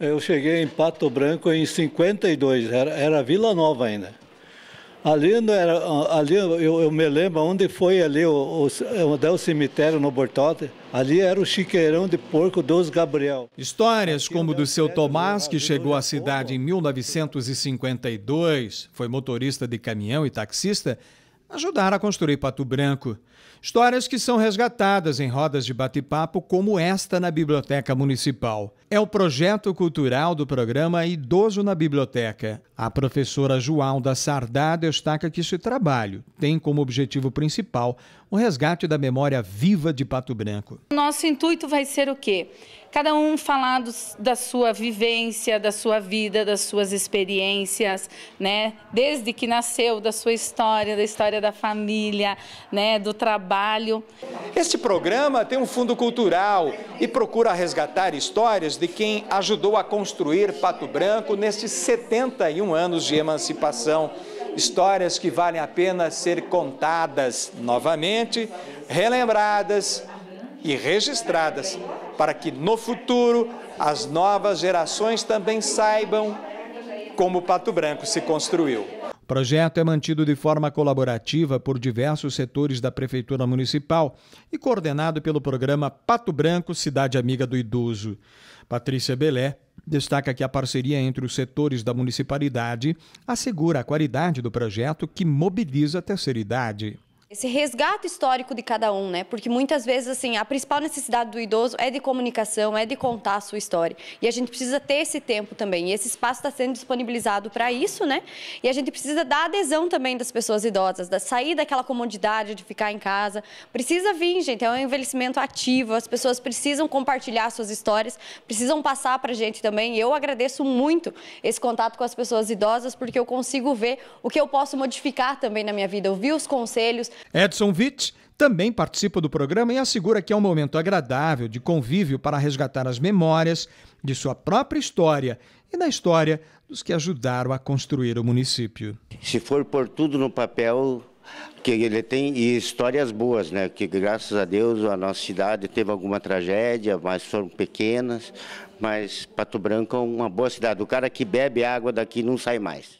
Eu cheguei em Pato Branco em 52, era, era Vila Nova ainda. Ali, não era, ali eu, eu me lembro onde foi ali, o, o, onde é o cemitério no Bortote, ali era o chiqueirão de porco dos Gabriel. Histórias como do é seu Tomás, que chegou à é cidade em 1952, foi motorista de caminhão e taxista, Ajudar a construir Pato Branco. Histórias que são resgatadas em rodas de bate-papo, como esta na Biblioteca Municipal. É o projeto cultural do programa Idoso na Biblioteca. A professora Joalda Sardá destaca que esse trabalho tem como objetivo principal o resgate da memória viva de Pato Branco. Nosso intuito vai ser o quê? cada um falar do, da sua vivência, da sua vida, das suas experiências, né? Desde que nasceu, da sua história, da história da família, né? Do trabalho. Este programa tem um fundo cultural e procura resgatar histórias de quem ajudou a construir Pato Branco nestes 71 anos de emancipação histórias que valem a pena ser contadas novamente, relembradas e registradas, para que no futuro as novas gerações também saibam como Pato Branco se construiu. O projeto é mantido de forma colaborativa por diversos setores da Prefeitura Municipal e coordenado pelo programa Pato Branco Cidade Amiga do Idoso. Patrícia Belé destaca que a parceria entre os setores da municipalidade assegura a qualidade do projeto que mobiliza a terceira idade. Esse resgate histórico de cada um, né? Porque muitas vezes, assim, a principal necessidade do idoso é de comunicação, é de contar a sua história. E a gente precisa ter esse tempo também. E esse espaço está sendo disponibilizado para isso, né? E a gente precisa da adesão também das pessoas idosas, da sair daquela comodidade de ficar em casa. Precisa vir, gente, é um envelhecimento ativo, as pessoas precisam compartilhar suas histórias, precisam passar para a gente também. E eu agradeço muito esse contato com as pessoas idosas, porque eu consigo ver o que eu posso modificar também na minha vida, ouvir os conselhos, Edson Witt também participa do programa e assegura que é um momento agradável de convívio para resgatar as memórias de sua própria história e da história dos que ajudaram a construir o município. Se for por tudo no papel, que ele tem e histórias boas, né? Que graças a Deus a nossa cidade teve alguma tragédia, mas foram pequenas. Mas Pato Branco é uma boa cidade. O cara que bebe água daqui não sai mais.